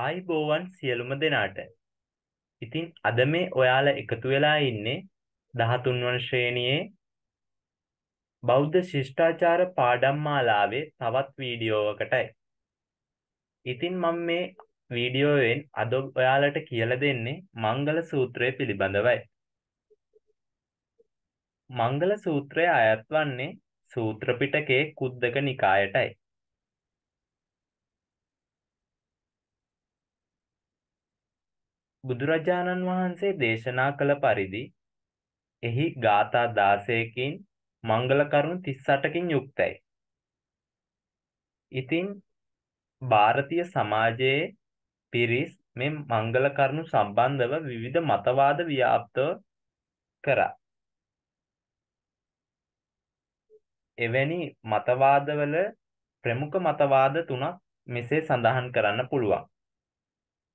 ආයිබෝවන් සියලුම දෙනාට. ඉතින් අද මේ ඔයාලා එකතු වෙලා ඉන්නේ 13 වන ශ්‍රේණියේ බෞද්ධ ශිෂ්ටාචාර පාඩම් මාලාවේ තවත් වීඩියෝවකටයි. ඉතින් මම මේ වීඩියෝවෙන් අද ඔයාලට කියලා දෙන්නේ මංගල සූත්‍රය පිළිබඳවයි. මංගල සූත්‍රය අයත් වන්නේ සූත්‍ර පිටකයේ කුද්දක නිකායටයි. බුදුරජාණන් වහන්සේ දේශනා කළ පරිදි එහි ගාථා 16කින් මංගල කරුණු 38කින් යුක්තයි. ඉතින් ಭಾರತೀಯ සමාජයේ පිරිස් මේ මංගල කරුණු සම්බන්ධව විවිධ මතවාද ව්‍යාප්තව කරා. එවැනි මතවාදවල ප්‍රමුඛ මතවාද තුනක් මෙසේ සඳහන් කරන්න පුළුවන්.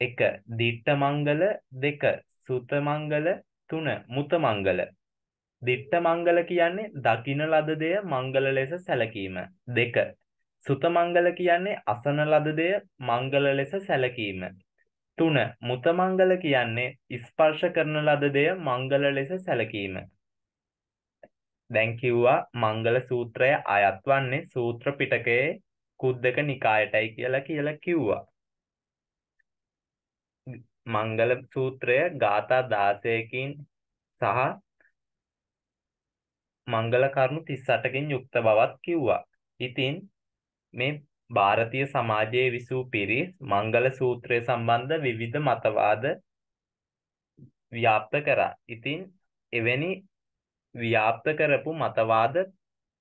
එක දිට්ඨමංගල දෙක සුතමංගල තුන මුතමංගල දිට්ඨමංගල කියන්නේ දකින ලද දෙය මංගල ලෙස සැලකීම දෙක සුතමංගල කියන්නේ අසන ලද දෙය මංගල ලෙස සැලකීම තුන මුතමංගල කියන්නේ ස්පර්ශ කරන ලද දෙය මංගල ලෙස සැලකීම දැන් කිව්වා මංගල සූත්‍රය අයත් වන්නේ සූත්‍ර පිටකයේ කුද්දක නිකායටයි කියලා කියලා කිව්වා මංගල සූත්‍රය ගාථා 16කින් සහ මංගල කරුණු 38කින් යුක්ත බවත් කිව්වා. ඉතින් මේ ಭಾರತೀಯ සමාජයේ විසූ පිරිස් මංගල සූත්‍රය සම්බන්ධ විවිධ මතවාද ව්‍යාප්ත කරා. ඉතින් එවැනි ව්‍යාප්ත කරපු මතවාද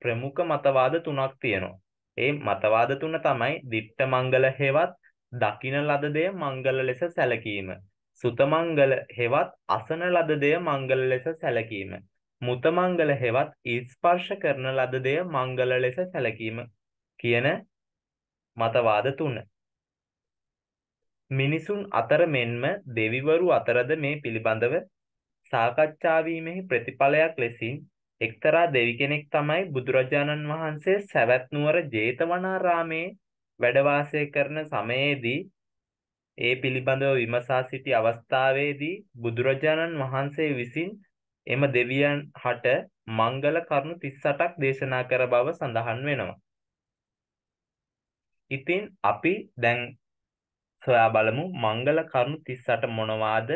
ප්‍රමුඛ මතවාද තුනක් තියෙනවා. ඒ මතවාද තුන තමයි දිට්ඨ මංගල හේවත් දකින ලද දෙය මංගල ලෙස සැලකීම. සුතමංගල හෙවත් අසන ලද දෙය මංගල ලෙස සැලකීම. මුතමංගල හෙවත් ස්පර්ශ කරන ලද දෙය මංගල ලෙස සැලකීම කියන මතවාද තුන. මිනිසුන් අතර මෙන්ම දෙවිවරු අතරද මේ පිළිබඳව සාකච්ඡාවීමෙහි ප්‍රතිඵලයක් ලෙසින් එක්තරා දෙවි කෙනෙක් තමයි බුදුරජාණන් වහන්සේ සැවැත් නුවර ජේතවනාරාමේ වැඩ වාසය කරන සමයේදී ඒ පිළිබඳව විමසා සිටි අවස්ථාවේදී බුදුරජාණන් වහන්සේ විසින් එම දෙවියන් හට මංගල කරුණු 38ක් දේශනා කර බව සඳහන් වෙනවා. ඉතින් අපි දැන් සොයා බලමු මංගල කරුණු 38 මොනවාද?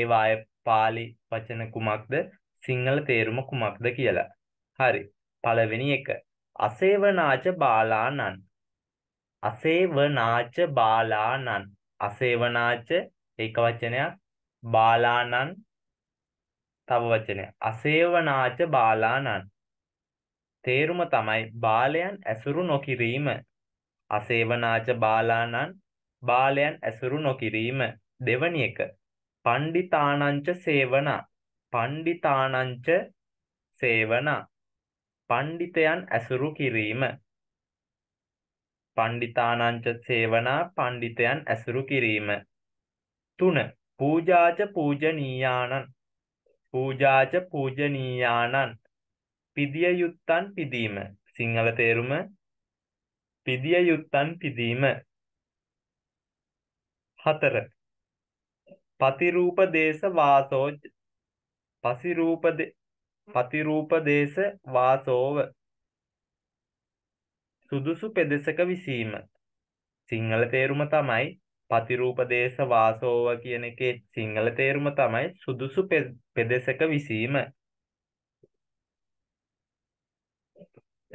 ඒවායේ pāli වචන කුමක්ද? සිංහල තේරුම කුමක්ද කියලා. හරි. පළවෙනි එක. අසේවනාච බාලානන් අසේවනාච බාලානන් අසේවනාච ඒක වචනයක් බාලානන් තව වචනයක් අසේවනාච බාලානන් තේරුම තමයි බාලයන් ඇසුරු නොකිරීම අසේවනාච බාලානන් බාලයන් ඇසුරු නොකිරීම දෙවනි එක පණ්ඩිතානංච සේවන පණ්ඩිතානංච සේවන පණ්ඩිතයන් ඇසුරු කිරීම පණ්ඩිතානංච සේවනා පණ්ඩිතයන් ඇසුරු කිරීම. තුන පූජාච පූජනීයානන් පූජාච පූජනීයානන් පිදිය යුත්තන් පිදීම සිංහල තේරුම පිදිය යුත්තන් පිදීම හතර පතිරූප දේශ වාසෝජ පසිරූප පතිරූප දේශ වාසෝව සුදුසු පෙදෙසක විසීම. සිංහල තේරුම තමයි පතිරූපදේශ වාසෝව කියන එකේ සිංහල තේරුම තමයි සුදුසු පෙදෙසක විසීම.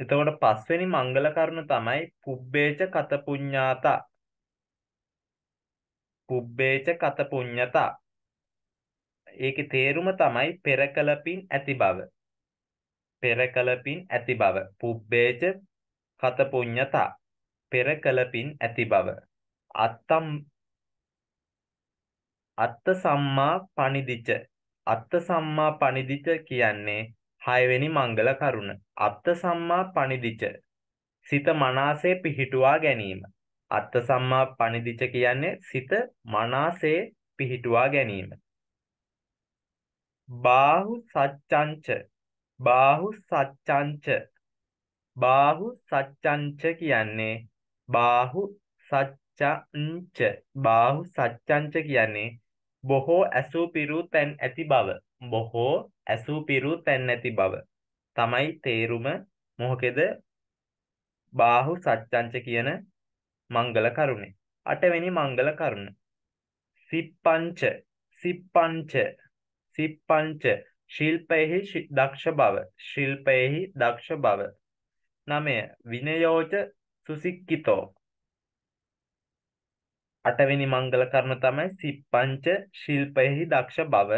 එතකොට පස්වෙනි මංගල කරුණ තමයි පුබ්බේච කතපුඤ්ඤාතා. පුබ්බේච කතපුඤ්ඤතා. ඒකේ තේරුම තමයි පෙරකලපින් ඇති බව. පෙරකලපින් ඇති බව. පුබ්බේච කත පුඤ්ඤතා පෙර කලපින් ඇති බව අත්තම් අත්ත සම්මා පණිදිච අත්ත සම්මා පණිදිච කියන්නේ හයවෙනි මංගල කරුණ අත්ත සම්මා පණිදිච සිත මනාසේ පිහිටුවා ගැනීම අත්ත සම්මා පණිදිච කියන්නේ සිත මනාසේ පිහිටුවා ගැනීම බාහු සච්ඡංච බාහු සච්ඡංච බාහු සච්ඡංච කියන්නේ බාහු සච්ඡංච බාහු සච්ඡංච කියන්නේ බොහෝ ඇසූ පිරූ තැන් ඇති බව බොහෝ ඇසූ පිරූ තැන් ඇති බව තමයි තේරුම මොහකෙද බාහු සච්ඡංච කියන මංගල කරුණේ අටවෙනි මංගල කරුණ සිප්පංච සිප්පංච සිප්පංච ශිල්පයෙහි දක්ෂ බව ශිල්පයෙහි දක්ෂ බව නමය විනයෝච සුසික්කිතෝ අටවෙනි මංගල කර්ම තමයි සිප්පංච ශිල්පයෙහි දක්ෂ බව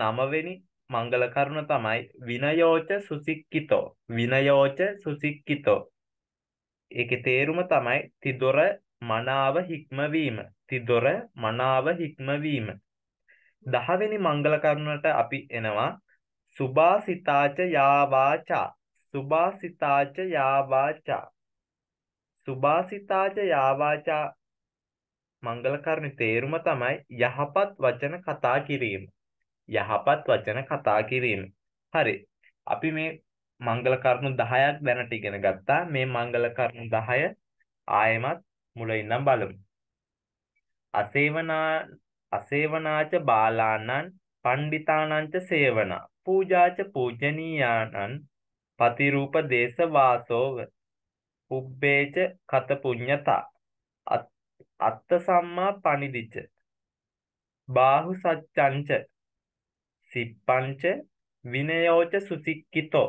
නවවෙනි මංගල කරුණ තමයි විනයෝච සුසික්කිතෝ විනයෝච සුසික්කිතෝ ඒකේ තේරුම තමයි තිදොර මනාව හික්මවීම තිදොර මනාව හික්මවීම දහවෙනි මංගල කරුණට අපි එනවා සුභාසිතාච යාවාචා සුභාසිතාච යාවාචා සුභාසිතාච යාවාචා මංගල කර්ණේ තේරුම තමයි යහපත් වචන කතා කිරීම. යහපත් වචන කතා කිරීම. හරි. අපි මේ මංගල කරුණු 10ක් දැනට ඉගෙන ගත්තා. මේ මංගල කරුණු 10 ආයෙමත් මුලින්නම් බලමු. අසේවනා අසේවනාච බාලානං පණ්ඩිතානංච සේවනා පූජාච පූජනීයානං පතිරූප දේශ වාසෝව උබ්බේච කත පුඤ්ඤතා අත්ත සම්මා පනිදිච බාහු සච්ඡංච සිප්පංච විනයෝච සුසික්කිතෝ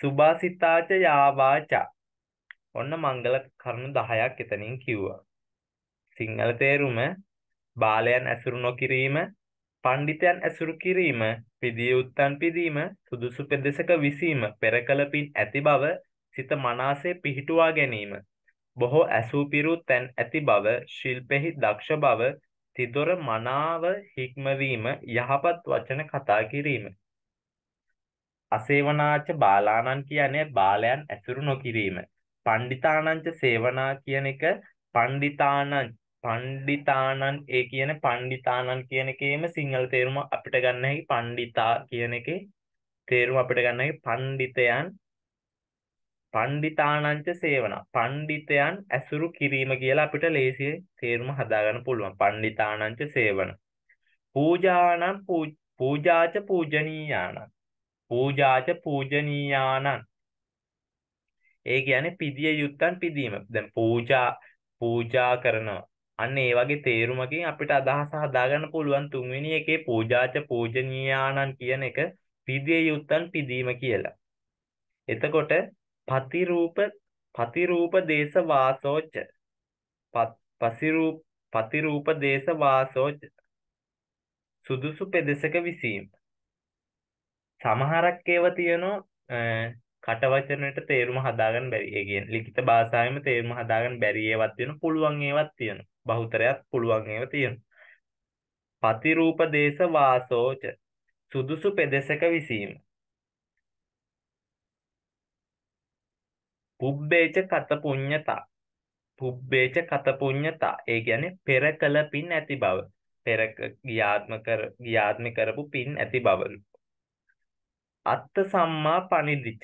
සුභාසිතාච යාවාචා ඔන්න මංගල කරුණු 10ක් එතනින් කිව්වා සිංහල තේරුම බාලයන් ඇසුරු නොකිරීම පණ්ඩිතයන් ඇසුරු කිරීම, පිදිය උත්තන් පිදීම, සුදුසු පෙදෙසක විසීම, පෙර කල පින් ඇති බව සිත මනසේ පිහිටුවා ගැනීම. බොහෝ ඇසූ පිරූ තැන් ඇති බව, ශිල්පෙහි දක්ෂ බව, තිදොර මනාව හික්මවීම, යහපත් වචන කතා කිරීම. අසේවනාච බාලානන් කියන්නේ බාලයන් ඇසුරු නොකිරීම. පණ්ඩිතානංච සේවනා කියන එක පණ්ඩිතානං පණ්ඩිතානන් ඒ කියන පණ්ඩිතානන් කියන එකේම සිංහල තේරුම අපිට ගන්න හැකි පණ්ඩිතා කියන එකේ තේරුම අපිට ගන්න හැකි පණ්ඩිතයන් පණ්ඩිතානංච සේවන පණ්ඩිතයන් ඇසුරු කිරීම කියලා අපිට ලේසිය තේරුම හදාගන්න පුළුවන් පණ්ඩිතානංච සේවන පූජානම් පූජාච පූජනීයානන් පූජාච පූජනීයානන් ඒ කියන්නේ පිදිය යුත්තන් පිදීම දැන් පූජා පූජා කරනවා අන්න ඒ වගේ තේරුමකින් අපිට අදහස හදාගන්න පුළුවන් තුන්වෙනි එකේ පූජාච පූජනීයානන් කියන එක පිදිය යුත්තන් පිදීම කියලා. එතකොට පතිරූප පතිරූප දේශ වාසෝච පසිරූප පතිරූප දේශ වාසෝච සුදුසු පෙදෙසක විසීම. සමහරක් ඒව තියෙනවා කටවචනයට තේරුම හදාගන්න බැරි. ඒ කියන්නේ ලිඛිත භාෂාවෙම තේරුම හදාගන්න බැරි ඒවත් තියෙනවා. පුළුවන් ඒවත් තියෙනවා. බහුතරයක් පුළුවන් ඒවා තියෙනවා. පතිරූප දේශ වාසෝච සුදුසු පෙදෙසක විසීම. පුබ්බේච කත පුඤ්ඤතා. පුබ්බේච කත පුඤ්ඤතා. ඒ කියන්නේ පෙර කළ පින් ඇති බව. පෙර ගියාත්ම කර ගියාත්ම කරපු පින් ඇති බව. අත්ත සම්මා පණිදිච.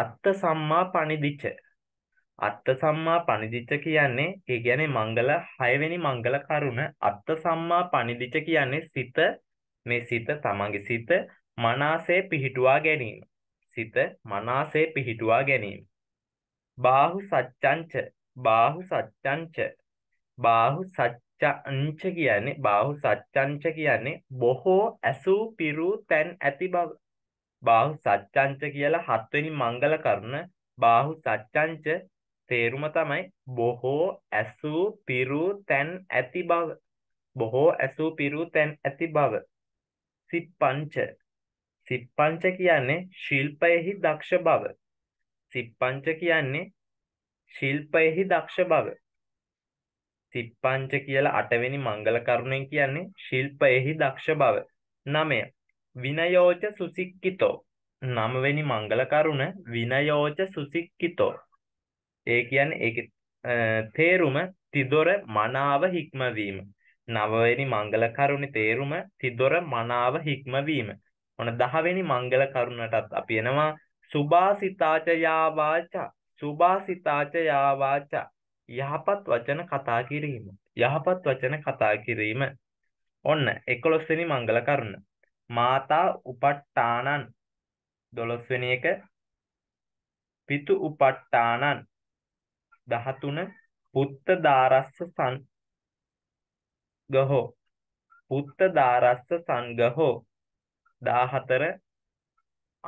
අත්ත සම්මා පණිදිච. අත්ත සම්මා පනිදිච්ච කියන්නේ ඒ කියන්නේ මංගල 6 වෙනි මංගල කරුණ අත්ත සම්මා පනිදිච්ච කියන්නේ සිත මේ සිත තමන්ගේ සිත මනසේ පිහිටුවා ගැනීම සිත මනසේ පිහිටුවා ගැනීම බාහු සච්ඡංච බාහු සච්ඡංච බාහු සච්ඡංච කියන්නේ බාහු සච්ඡංච කියන්නේ බොහෝ ඇසූ පිරු තැන් ඇති බව බාහු සච්ඡංච කියලා හත්වෙනි මංගල කරුණ බාහු සච්ඡංච තේරුම තමයි බොහෝ ඇසූ පිරු තැන් ඇති බව බොහෝ ඇසූ පිරු තැන් ඇති බව සිප්පංච සිප්පංච කියන්නේ ශිල්පයෙහි දක්ෂ බව සිප්පංච කියන්නේ ශිල්පයෙහි දක්ෂ බව සිප්පංච කියලා අටවෙනි මංගල කරුණෙන් කියන්නේ ශිල්පයෙහි දක්ෂ බව. නමය විනයෝච සුසික්කිතෝ නමවෙනි මංගල කරුණ විනයෝච සුසික්කිතෝ ඒ කියන් ඒ තේරුම තිදොර මනාව හික්මවීම නවවැනි මංගල කරුණි තේරුම තිදොර මනාව හික්මවීම ඔන දහවෙනි මංගල කරුණටත් අපි එනවා සුභාසිතාචයාවාචා සුභාසිතාචයාවාචා යහපත් වචන කතා කිරීම යහපත් වචන කතා කිරීම ඔන්න එකොළොස්වෙනි මංගල කරුණ මාතා උපට්ටානන් දොළොස්වෙනි එක පිතු උපට්ටානන් 13 පුත්ත දාරස්ස සංගහෝ පුත්ත දාරස්ස සංගහෝ 14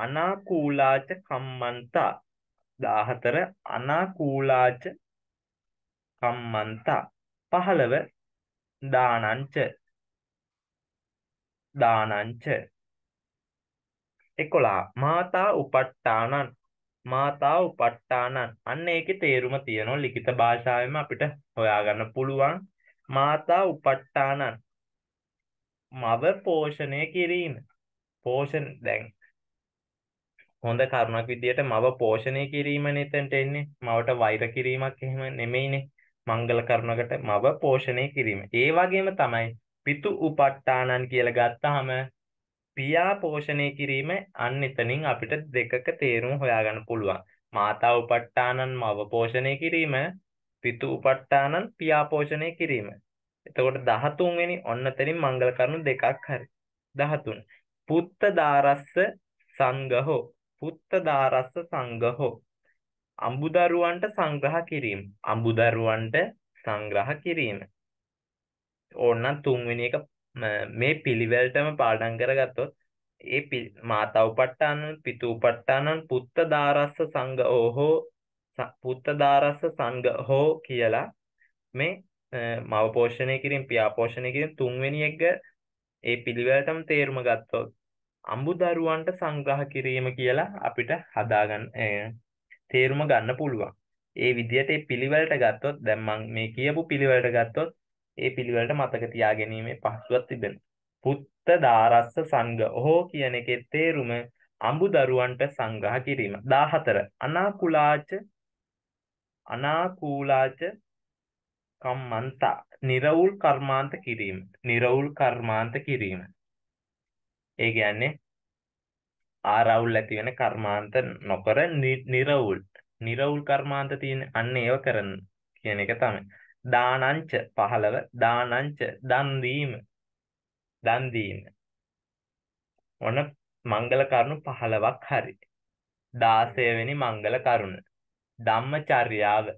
අනාකූලාච කම්මන්තා 14 අනාකූලාච කම්මන්තා 15 දානංච දානංච 11 මාතා උපට්ඨානං මාතාව පට්ටානන් අන්න ඒකෙ තේරුම තියෙනවා ලිඛිත භාෂාවෙම අපිට හොයාගන්න පුළුවන් මාතා උපට්ටානන් මව පෝෂණය කිරීම පෝෂණ දැන් හොඳ කරුණක් විදියට මව පෝෂණය කිරීම නෙතෙන්ට එන්නේ මවට වෛර කිරීමක් එහෙම නෙමෙයිනේ මංගල කරුණකට මව පෝෂණය කිරීම ඒ වගේම තමයි පිතු උපට්ටානන් කියලා ගත්තාම පියා පෝෂණය කිරීම අන්න එතනින් අපිට දෙකක තේරුම් හොයාගන්න පුළුවන්. මාතා උපට්ඨානන් මව පෝෂණය කිරීම, පිතු උපට්ඨානන් පියා පෝෂණය කිරීම. එතකොට 13 වෙනි ඔන්න තනින් මංගල කරුණු දෙකක් හරි. 13. පුත්ත දාරස්ස සංඝහෝ. පුත්ත දාරස්ස සංඝහෝ. අඹුදරුවන්ට සංග්‍රහ කිරීම. අඹුදරුවන්ට සංග්‍රහ කිරීම. ඕන්න තුන්වෙනි එක මේ පිළිවෙල්ටම පාඩම් කරගත්තොත් ඒ මාතව්පට්ටානන් පිතූපට්ටානන් පුත්ත දාරස්ස සංඝ ඕහෝ පුත්ත දාරස්ස සංඝ හෝ කියලා මේ මව පෝෂණය කිරීම පියාපෝෂණය කිරීම තුන්වෙනි එක ඒ පිළිවෙලටම තේරුම ගත්තොත් අඹු දරුවන්ට සංග්‍රහ කිරීම කියලා අපිට හදාගන්න තේරුම ගන්න පුළුවන්. ඒ විදිහට ඒ පිළිවෙලට ගත්තොත් දැන් මම මේ කියපු පිළිවෙලට ගත්තොත් ඒ පිළිවෙලට මතක තියා ගැනීමේ පහසුවක් තිබෙනවා. පුත්ත දාරස්ස සංඝ ඔහෝ කියන එකේ තේරුම අඹු දරුවන්ට සංග්‍රහ කිරීම. 14 අනාකුලාච අනාකූලාච කම්මන්තා නිරවුල් කර්මාන්ත කිරීම. නිරවුල් කර්මාන්ත කිරීම. ඒ කියන්නේ ආරවුල් ඇති වෙන කර්මාන්ත නොකර නිරවුල් නිරවුල් කර්මාන්ත තියෙන අන්න ඒව කරන කියන එක තමයි. දානංච 15 දානංච දන් දීම දන් දීම ඔන්න මංගල කරුණු 15ක් හරි 16 වෙනි මංගල කරුණ ධම්මචර්යාව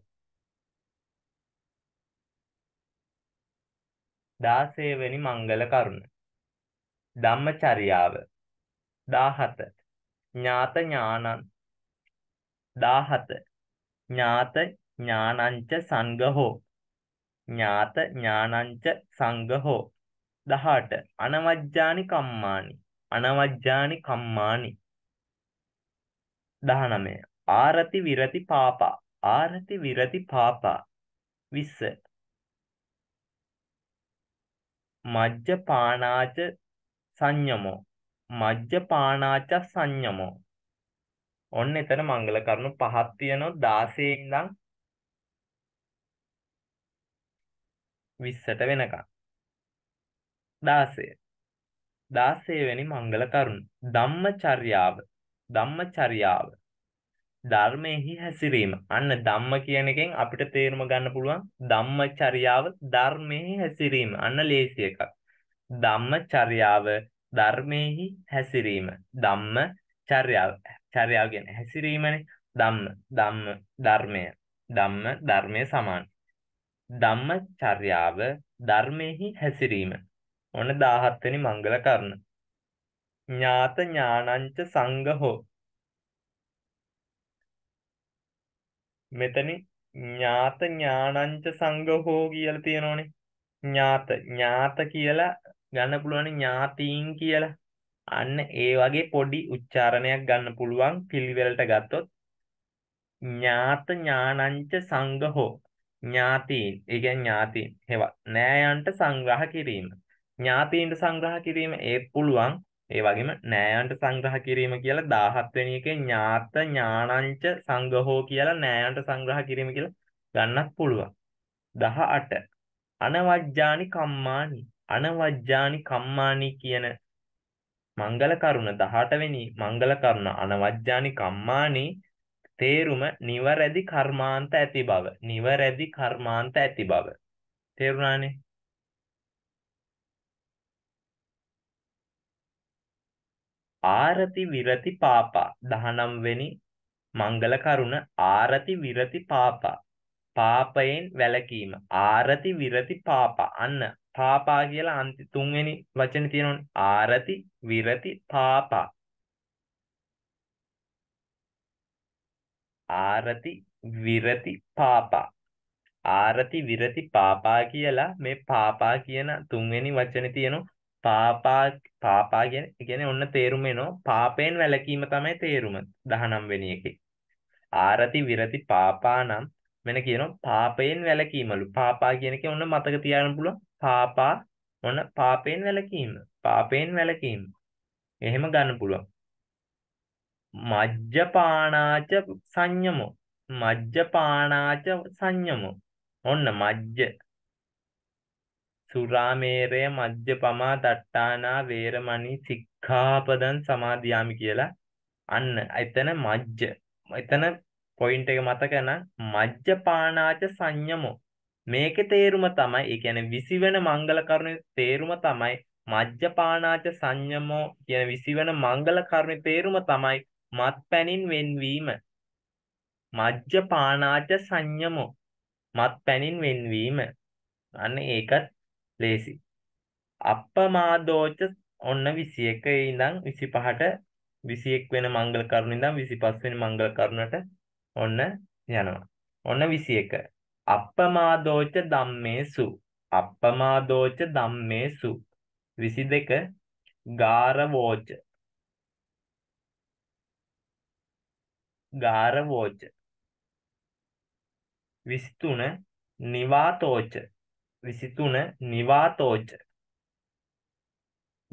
16 වෙනි මංගල කරුණ ධම්මචර්යාව 17 ඥාත ඥානං 17 ඥාත ඥානංච සංඝහෝ ඥාත ඥානංච සංඝහෝ 18 අනවජ්ජානි කම්මානි අනවජ්ජානි කම්මානි 19 ආරති විරති පාපා ආරති විරති පාපා 20 මජ්ජපානාච සංයමෝ මජ්ජපානාච සංයමෝ ඔන්න එතන මංගල කරුණු පහක් තියෙනවා 16 ඉඳන් 20ට වෙනකම් 16 16 වෙනි මංගල කරුණ ධම්මචර්යාව ධම්මචර්යාව ධර්මයෙහි හැසිරීම අන්න ධම්ම කියන එකෙන් අපිට තේරුම ගන්න පුළුවන් ධම්මචර්යාව ධර්මයෙහි හැසිරීම අන්න ලේසි එකක් ධම්මචර්යාව ධර්මයෙහි හැසිරීම ධම්ම චර්යාව චර්යාව කියන්නේ හැසිරීමනේ ධම්ම ධම්ම ධර්මය ධම්ම ධර්මය සමාන ධම්මචර්යාව ධර්මයෙහි හැසිරීම. ඔන්න 17 වෙනි මංගල කර්ණ. ඥාත ඥානංච සංඝහෝ. මෙතන ඥාත ඥානංච සංඝහෝ කියලා තියෙනෝනේ. ඥාත ඥාත කියලා ගන්න පුළුවන් ඥාතීන් කියලා. අන්න ඒ වගේ පොඩි උච්චාරණයක් ගන්න පුළුවන් පිළිවෙලට ගත්තොත් ඥාත ඥානංච සංඝහෝ ඥාතීන් ඒ කියන්නේ ඥාතීන් හේවත් නෑයන්ට සංග්‍රහ කිරීම ඥාතීන්ට සංග්‍රහ කිරීම ඒ පුළුවන් ඒ වගේම නෑයන්ට සංග්‍රහ කිරීම කියලා 17 වෙනි එකේ ඥාත ඥානංච සංගහෝ කියලා නෑයන්ට සංග්‍රහ කිරීම කියලා ගන්නත් පුළුවන් 18 අනවජ්ජානි කම්මානි අනවජ්ජානි කම්මානි කියන මංගල කරුණ 18 වෙනි මංගල කරුණ අනවජ්ජානි කම්මානි තේරුම නිවැරදි කර්මාන්ත ඇති බව. නිවැරදි කර්මාන්ත ඇති බව. තේරුණානේ? ආරති විරති පාපා 19 වෙනි මංගල කරුණ ආරති විරති පාපා පාපයෙන් වැළකීම ආරති විරති පාපා අන්න පාපා කියලා අන්ති තුන්වෙනි වචනේ තියෙනවනේ ආරති විරති පාපා ආරති විරති පාපා ආරති විරති පාපා කියලා මේ පාපා කියන තුන්වෙනි වචනේ තියෙනවා පාපා පාපා කියන්නේ ඔන්න තේරුම එනවා පාපයෙන් වැළකීම තමයි තේරුම 19 වෙනි එකේ ආරති විරති පාපා නම් මෙන්න කියනවා පාපයෙන් වැළකීමලු පාපා කියන එක ඔන්න මතක තියාගන්න පුළුවන් පාපා ඔන්න පාපයෙන් වැළකීම පාපයෙන් වැළකීම එහෙම ගන්න පුළුවන් මජ්ජපානාච සංයමෝ මජ්ජපානාච සංයමෝ ඔන්න මජ්ජ සුරාමේරය මජ්ජපමා දට්ටානා වේරමණී සික්ඛාපදං සමාදියාමි කියලා අන්න එතන මජ්ජ එතන පොයින්ට් එක මතක නම් මජ්ජපානාච සංයමෝ මේකේ තේරුම තමයි ඒ කියන්නේ 20 වෙනි මංගල කරුණේ තේරුම තමයි මජ්ජපානාච සංයමෝ කියන 20 වෙනි මංගල කරුණේ තේරුම තමයි මත්පැනින් වෙන්වීම මජ්ජපානාච සංයමෝ මත්පැනින් වෙන්වීම අන්න ඒකත් ලේසි අප්පමාදෝච ඔන්න 21 ඉඳන් 25ට 21 වෙන මංගල කරුණ ඉඳන් 25 වෙන මංගල කරුණට ඔන්න යනවා ඔන්න 21 අප්පමාදෝච ධම්මේසු අප්පමාදෝච ධම්මේසු 22 ගාරවෝච ගාරවෝච විසිතුන නිවාතෝච විසිතුන නිවාතෝච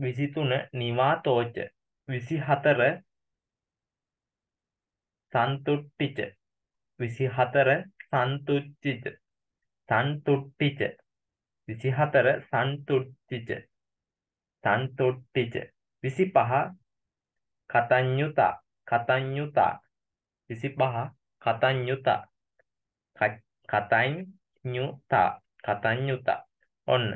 විසිතුන නිවාතෝච විසි හතර සන්තුට්ටිච විසි හතර සන්තුච්චිච සන්තුට්ටිච විසි හතර සන්තුට්ටිච සන්තුට්ටිච විසි පහ කතඥුතා කතඥුතා 25 කතඤ්ඤුතා කතඤ්ඤුතා කතඤ්ඤුතා ඔන්න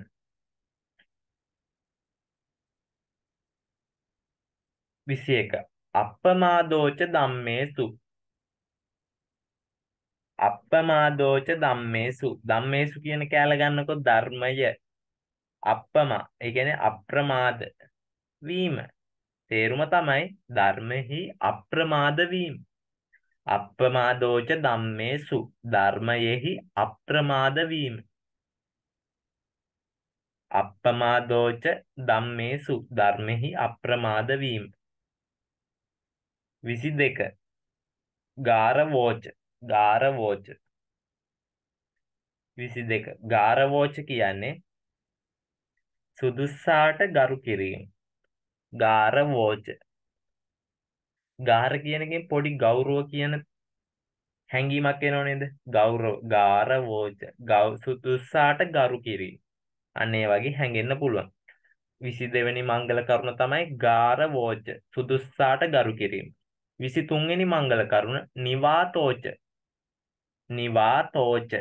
විසි එක අප්පමාදෝච දම්මේසු අප්පමාදෝච දම්මේසු දම්මේසු කියන කෑල ගන්නකො ධර්මය අප්පමා ඒගැන අප්‍රමාද වීම තේරුම තමයි ධර්මෙහි අප්‍රමාද වීම අප්‍රමාදෝච ධම්මේසු ධර්මයෙහි අප්‍රමාද වීම අප්‍රමාදෝච ධම්මේසු ධර්මෙහි අප්‍රමාද වීම 22 ගාරවෝච ගාරවෝච 22 ගාරවෝච කියන්නේ සුදුස්සාට ගරු කිරීම ගාරවෝච ගාර කියනකින් පොඩි ගෞරව කියන හැඟීමක් එනව නේද? ගෞරව ගාර වෝච ගෞ සුතුසාට ගරු කිරි. අන්න ඒ වගේ හැඟෙන්න පුළුවන්. 22 වෙනි මංගල කරුණ තමයි ගාර වෝච සුදුස්සාට ගරු කිරීම. 23 වෙනි මංගල කරුණ නිවාතෝච නිවාතෝච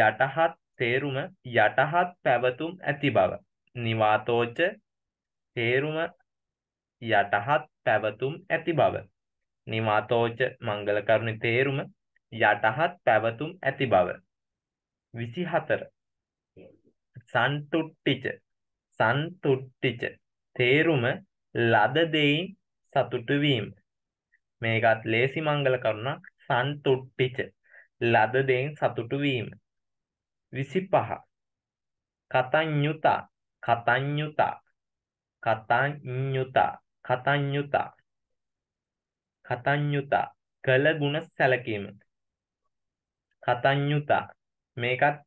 යටහත් තේරුම යටහත් පැවතුම් ඇති බව. නිවාතෝච තේරුම යටහත් පැවතුම් ඇති බව. නිමාතෝච මංගල කරුණ තේරුම යටහත් පැවතුම් ඇති බව. විසි හතර සන්තුට්ටිච සන්තුට්ටිච තේරුම ලදදෙයින් සතුටුවීම. මේකත් ලේසි මංගල කරුණක් සන්තුට්ටිච ලදදෙන් සතුටුවීම. විසි පහ කතඥුතා කතඥුතා කතඥුතා කතඤ්ඤුතා කතඤ්ඤුතා කළ ගුණ සැලකීම කතඤ්ඤුතා මේකත්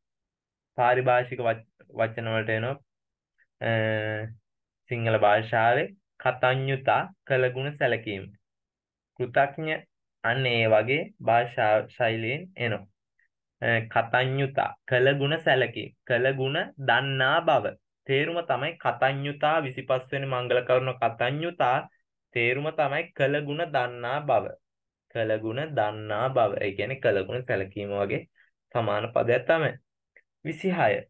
පාරිභාෂික වචන වලට එනවා සිංහල භාෂාවේ කතඤ්ඤුතා කළ ගුණ සැලකීම කෘතඥ අන්න ඒ වගේ භාෂා ශෛලීන් එනවා කතඤ්ඤුතා කළ ගුණ සැලකීම කළ ගුණ දන්නා බව තේරුම තමයි කතඤ්ඤුතා 25 වෙනි මංගල කරුණ කතඤ්ඤුතා තේරුම තමයි කළගුණ දන්නා බව. කළගුණ දන්නා බව. ඒ කියන්නේ කළගුණ සැලකීම වගේ සමාන පදයක් තමයි. 26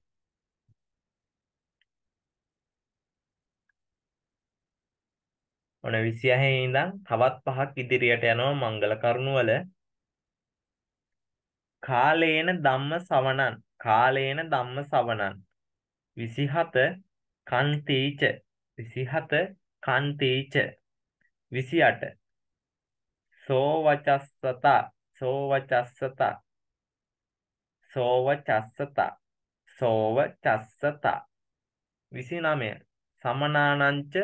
ඔන 26 ඉඳන් තවත් පහක් ඉදිරියට යනවා මංගල කරුණු වල කාලේන ධම්ම සවණන් කාලේන ධම්ම සවණන් විසිහත කන්තීච විසිහත කන්තීච විසිඅට සෝවචස්සතා සෝවචස්සතා සෝවචස්සතා සෝවචස්සතා විසිනමය සමනානංච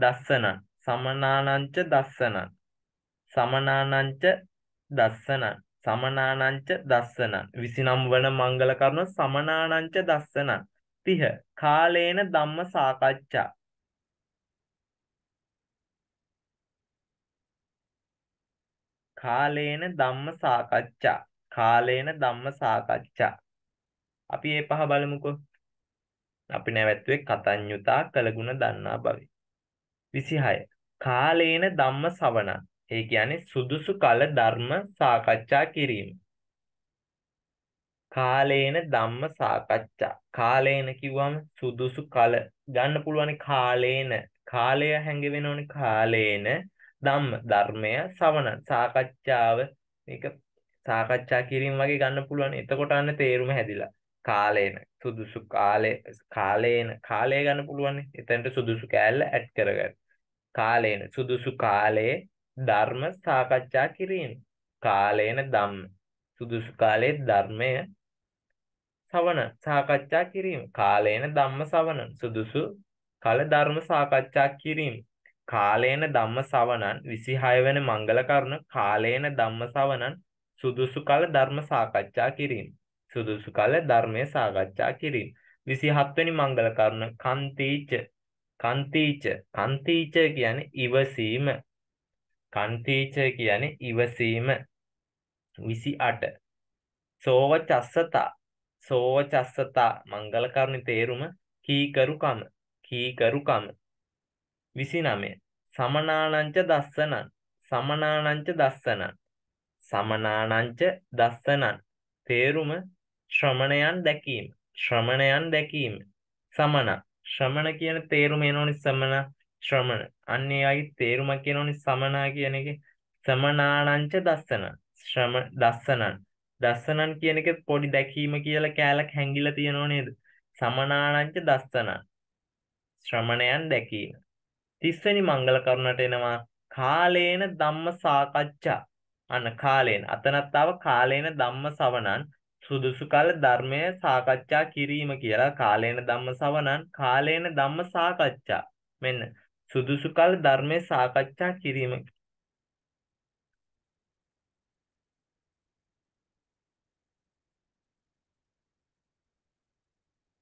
දස්සනන් සමනානංච දස්සනන් සමනානංච දස්සනන් සමනානංච දස්සනන් විසිනම් වන මංගල කරුණ සමනානංච දස්සනන් තිහ කාලේන ධම්ම සාකච්ඡා කාලේන ධම්ම සාකච්ඡා කාලේන ධම්ම සාකච්ඡා අපි මේ පහ බලමුකෝ අපි නැවැත්තුවේ කතඤ්‍යුතා කළගුණ දන්නා බවේ 26 කාලේන ධම්ම සවණ ඒ කියන්නේ සුදුසු කල ධර්ම සාකච්ඡා කිරීම කාලේන ධම්ම සාකච්ඡා. කාලේන කිව්වම සුදුසු කල ගන්න පුළුවන් කාලේන. කාලය හැංගෙවෙන ඕනේ කාලේන ධම්ම ධර්මය සවන සාකච්ඡාව මේක සාකච්ඡා කිරීම වගේ ගන්න පුළුවන්. එතකොට අන්න තේරුම හැදිලා. කාලේන සුදුසු කාලේ කාලේන කාලය ගන්න පුළුවන්. එතනට සුදුසු කෑල්ල ඇඩ් කරගන්න. කාලේන සුදුසු කාලේ ධර්ම සාකච්ඡා කිරීම. කාලේන ධම්ම සුදුසු කාලේ ධර්මය සවන සාකච්ඡා කිරීම කාලේන ධම්ම සවනන් සුදුසු කල ධර්ම සාකච්ඡා කිරීම කාලේන ධම්ම සවනන් 26 වෙනි මංගල කරුණ කාලේන ධම්ම සවනන් සුදුසු කල ධර්ම සාකච්ඡා කිරීම සුදුසු කල ධර්මයේ සාකච්ඡා කිරීම 27 වෙනි මංගල කරුණ කන්තිච කන්තිච කන්තිච කියන්නේ ඉවසීම කන්තිච කියන්නේ ඉවසීම 28 සෝව චස්සතා සෝවචස්සතා මංගල කරුණ තේරුම කීකරුකම කීකරුකම 29 සමනානංච දස්සනං සමනානංච දස්සනං සමනානංච දස්සනං තේරුම ශ්‍රමණයන් දැකීම ශ්‍රමණයන් දැකීම සමන ශ්‍රමණ කියන තේරුම එනෝනි සමන ශ්‍රමණ අන්නේ අයි තේරුම කියනෝනි සමනා කියන එක සමනානංච දස්සනං ශ්‍රම දස්සනං දස්සනන් කියන එක පොඩි දැකීම කියලා කෑලක් හැංගිලා තියෙනව නේද? සමනානංච දස්සනන්. ශ්‍රමණයන් දැකීම. තිස්වෙනි මංගල කරුණට එනවා කාලේන ධම්ම සාකච්ඡා. අන්න කාලේන අතනත්තාව කාලේන ධම්ම සවණන් සුදුසු කාල ධර්මය සාකච්ඡා කිරීම කියලා කාලේන ධම්ම සවණන් කාලේන ධම්ම සාකච්ඡා. මෙන්න සුදුසු කාල ධර්මය සාකච්ඡා කිරීම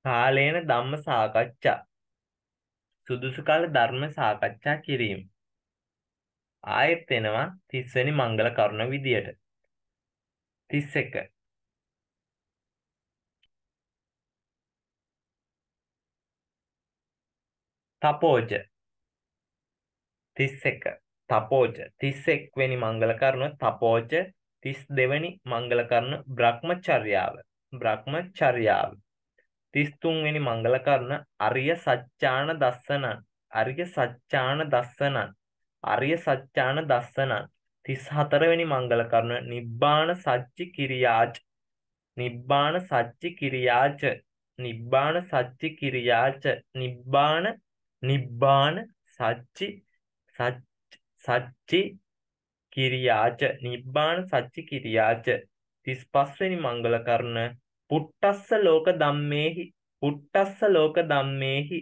කාලේන ධම්ම සාකච්ඡා සුදුසු කාල ධර්ම සාකච්ඡා කිරීම ආයෙත් එනවා 30 වෙනි මංගල කරුණ විදියට 31 තපෝජ 31 තපෝජ 31 වෙනි මංගල කරුණ තපෝජ 32 වෙනි මංගල කරුණ බ්‍රහ්මචර්යාව බ්‍රහ්මචර්යාව තිස්තුන්වෙනි මංගල කරන අරිය සච්චාන දස්සනන් අරිය සච්චාන දස්සනන් අරිය සච්චාන දස්සනන් තිස් හතරවෙනි මංගල කරන නිබ්බාන සච්චි කිරියාච නිබ්බාන සච්චි කිරියාච නිබ්බාන සච්චි කිරියාච නිබ්බාන නිබ්බාන සච්චි සච්චි කිරියාච නිබ්බාන සච්චි කිරියාච තිස් පස්වෙනි මංගල කරන පුට්ටස්ස ලෝක ධම්මේහි පුට්ටස්ස ලෝක ධම්මේහි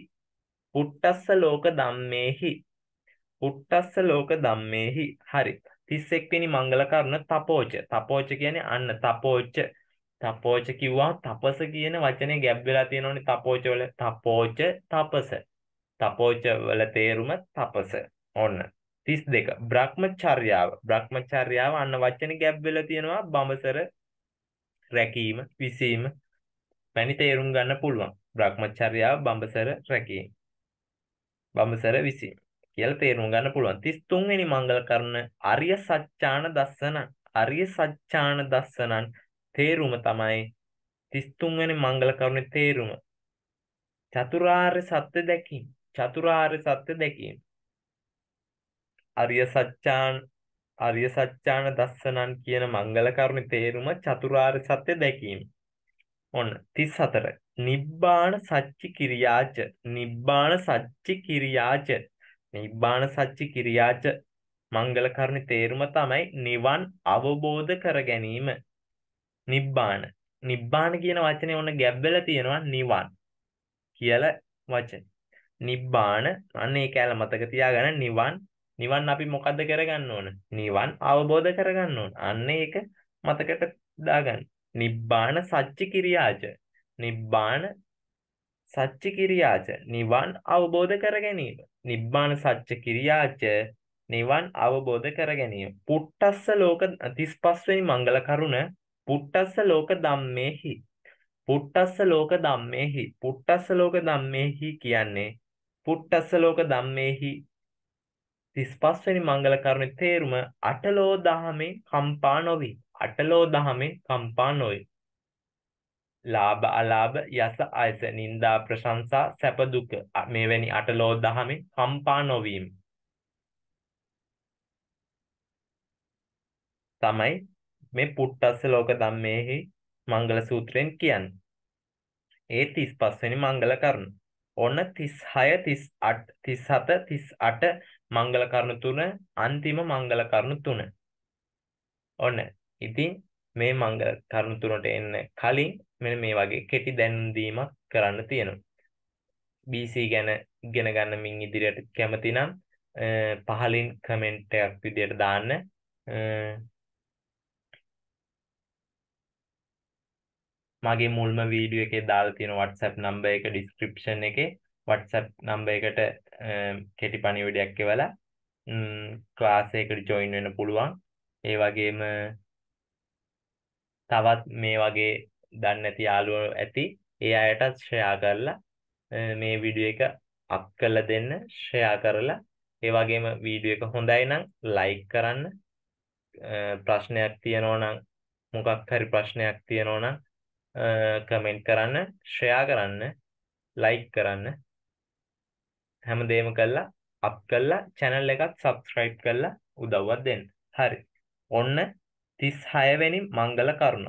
පුට්ටස්ස ලෝක ධම්මේහි පුට්ටස්ස ලෝක ධම්මේහි හරි 31 වෙනි මංගල කර්ණ තපෝච තපෝච කියන්නේ අන්න තපෝච තපෝච කිව්වා තපස කියන වචනේ ගැබ් වෙලා තියෙනෝනේ තපෝච වල තපෝච තපස තපෝච වල තේරුම තපස ඔන්න 32 බ්‍රහ්මචර්යාව බ්‍රහ්මචර්යාව අන්න වචනේ ගැබ් වෙලා තියෙනවා බඹසර රැකීම විසීම වැනි තේරුම් ගන්න පුළුවන්. භ්‍රමචර්යාව බඹසර රැකීම. බඹසර විසීම කියලා තේරුම් ගන්න පුළුවන්. 33 වෙනි මංගල කරුණ අරිය සත්‍යාන දස්සන අරිය සත්‍යාන දස්සනන් තේරුම තමයි 33 වෙනි මංගල කරුණේ තේරුම. චතුරාර්ය සත්‍ය දැකීම. චතුරාර්ය සත්‍ය දැකීම. අරිය සත්‍යාන අරිය සත්‍යාන දස්සනන් කියන මංගල කරුණේ තේරුම චතුරාර්ය සත්‍ය දැකීම. ඔන්න 34. නිබ්බාන සච්චි කිරියාච නිබ්බාන සච්චි කිරියාච නිබ්බාන සච්චි කිරියාච මංගල කරුණේ තේරුම තමයි නිවන් අවබෝධ කර ගැනීම. නිබ්බාන නිබ්බාන කියන වචනේ ඔන්න ගැබ් වෙලා තියෙනවා නිවන් කියලා වචන. නිබ්බාන අන්න ඒක ඇල මතක තියාගන්න නිවන් නිවන් අපි මොකද්ද කරගන්න ඕන? නිවන් අවබෝධ කරගන්න ඕන. අන්න ඒක මතකට දාගන්න. නිබ්බාන සච්චි කිරියාච. නිබ්බාන සච්චි කිරියාච. නිවන් අවබෝධ කර ගැනීම. නිබ්බාන සච්ච කිරියාච නිවන් අවබෝධ කර ගැනීම. පුට්ටස්ස ලෝක 35 වෙනි මංගල කරුණ පුට්ටස්ස ලෝක ධම්මේහි. පුට්ටස්ස ලෝක ධම්මේහි. පුට්ටස්ස ලෝක ධම්මේහි කියන්නේ පුට්ටස්ස ලෝක ධම්මේහි තිස්පස්වනි මංගල කරුණ තේරුම අටලෝ දහමේ කම්පා නොවී. අටලෝ දහමේ කම්පා නොයි. ලාභ අලාභ යස අයස නින්දා ප්‍රශංසා සැප දුක මේවැනි අටලෝ දහමේ කම්පා නොවීම. තමයි මේ පුට්ටස්ස ලෝක ධම්මේහි මංගල සූත්‍රයෙන් කියන්නේ. ඒ 35 වෙනි මංගල කරුණ. ඔන්න 36 38 37 38 මංගල කරුණු තුන අන්තිම මංගල කරුණු තුන. ඔන්න. ඉතින් මේ මංගල කරුණු තුනට එන්න කලින් මෙන්න මේ වගේ කෙටි දැනුම් දීමක් කරන්න තියෙනවා. BC ගැන ඉගෙන ගන්න මින් ඉදිරියට කැමති නම් පහලින් කමෙන්ට් එකක් විදියට දාන්න. මගේ මුල්ම වීඩියෝ එකේ දාලා තියෙන WhatsApp නම්බර් එක description එකේ WhatsApp නම්බර් එකට කෙටි පණිවිඩයක් එවලා ක්ලාස් එකකට ජොයින් වෙන්න පුළුවන්. ඒ වගේම තවත් මේ වගේ දන්නේ නැති යාළුවෝ ඇති. ඒ අයටත් ෂෙයා කරලා මේ වීඩියෝ එක අප් කරලා දෙන්න ෂෙයා කරලා ඒ වගේම වීඩියෝ එක හොඳයි නම් ලයික් කරන්න ප්‍රශ්නයක් තියෙනවා නම් මොකක් හරි ප්‍රශ්නයක් තියෙනවා නම් කමෙන්ට් කරන්න ෂෙයා කරන්න ලයික් කරන්න හැමදේම කළා අප් කළා channel එකත් subscribe කරලා උදව්වක් දෙන්න. හරි. ඔන්න 36 වෙනි මංගල කරුණ.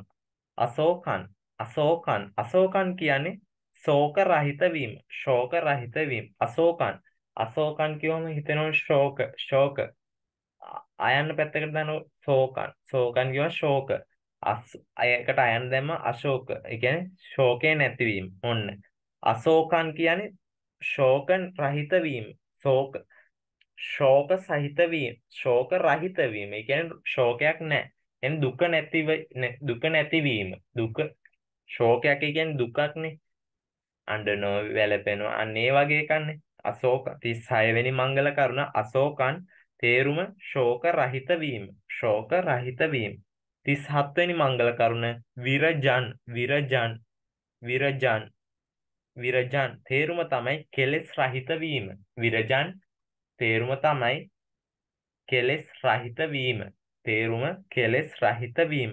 අශෝකන් අශෝකන් අශෝකන් කියන්නේ ශෝක රහිත වීම. ශෝක රහිත වීම. අශෝකන් අශෝකන් කියවම හිතෙනවා ශෝක ශෝක අයන්න පැත්තකට දාන ශෝකන් ශෝකන් කියව ශෝක අයකට අයන්න දැම්ම අශෝක ඒ කියන්නේ ශෝකේ නැතිවීම. ඔන්න අශෝකන් කියන්නේ ශෝක රහිත වීම ශෝක ශෝක සහිත වීම ශෝක රහිත වීම ඒ කියන්නේ ශෝකයක් නැහැ එන් දුක නැතිව දුක නැතිවීම දුක ශෝකයක් කියන්නේ දුකක්නේ අඬනෝ වැළපෙනවා අන්න ඒ වගේ එකන්නේ අශෝක 36 වෙනි මංගල කරුණ අශෝකන් තේරුම ශෝක රහිත වීම ශෝක රහිත වීම 37 වෙනි මංගල කරුණ විරජන් විරජන් විරජන් විරජන් තේරුම තමයි කෙලෙස් රහිත වීම. විරජන් තේරුම තමයි කෙලෙස් රහිත වීම. තේරුම කෙලෙස් රහිත වීම.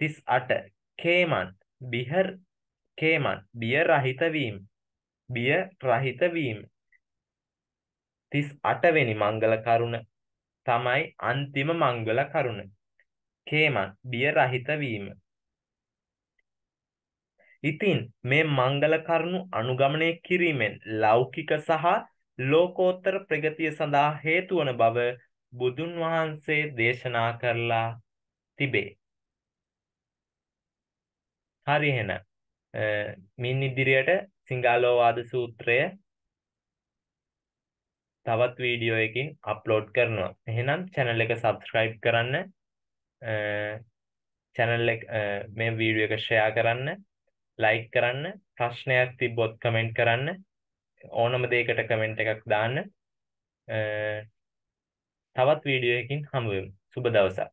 38 කේමන් බිහර් කේමන් බිය රහිත වීම. බිය රහිත වීම. 38 වෙනි මංගල කරුණ තමයි අන්තිම මංගල කරුණ. කේමන් බිය රහිත වීම. ඉතින් මේ මංගල කරුණු අනුගමනය කිරීමෙන් ලෞකික සහ ලෝකෝත්තර ප්‍රගතිය සඳහා හේතුවන බව බුදුන් වහන්සේ දේශනා කරලා තිබේ. හරි එහෙනම් මින් ඉදිරියට සිංහලෝවාද සූත්‍රය තවත් වීඩියෝ එකකින් අප්ලෝඩ් කරනවා. එහෙනම් channel එක subscribe කරන්න channel එක මේ වීඩියෝ එක share කරන්න ලයික් කරන්න ප්‍රශ්නයක් තිබ්බොත් කමෙන්ට් කරන්න ඕනම දෙයකට කමෙන්ට් එකක් දාන්න තවත් වීඩියෝ එකකින් හමුවෙමු සුබ දවසක්